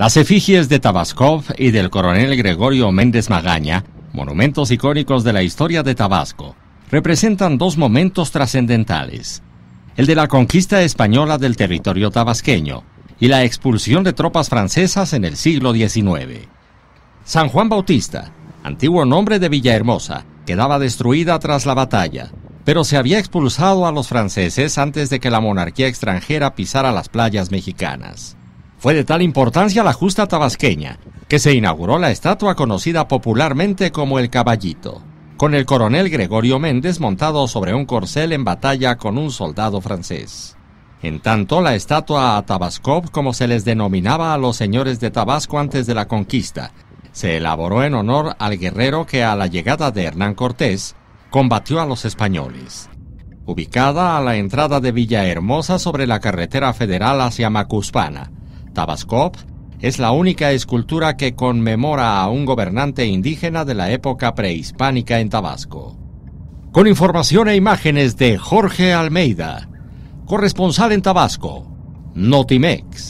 Las efigies de Tabascov y del coronel Gregorio Méndez Magaña, monumentos icónicos de la historia de Tabasco, representan dos momentos trascendentales. El de la conquista española del territorio tabasqueño y la expulsión de tropas francesas en el siglo XIX. San Juan Bautista, antiguo nombre de Villahermosa, quedaba destruida tras la batalla, pero se había expulsado a los franceses antes de que la monarquía extranjera pisara las playas mexicanas. Fue de tal importancia la justa tabasqueña que se inauguró la estatua conocida popularmente como el Caballito, con el coronel Gregorio Méndez montado sobre un corcel en batalla con un soldado francés. En tanto, la estatua a Tabasco, como se les denominaba a los señores de Tabasco antes de la conquista, se elaboró en honor al guerrero que a la llegada de Hernán Cortés combatió a los españoles. Ubicada a la entrada de Villahermosa sobre la carretera federal hacia Macuspana, Tabasco es la única escultura que conmemora a un gobernante indígena de la época prehispánica en Tabasco. Con información e imágenes de Jorge Almeida, corresponsal en Tabasco, Notimex.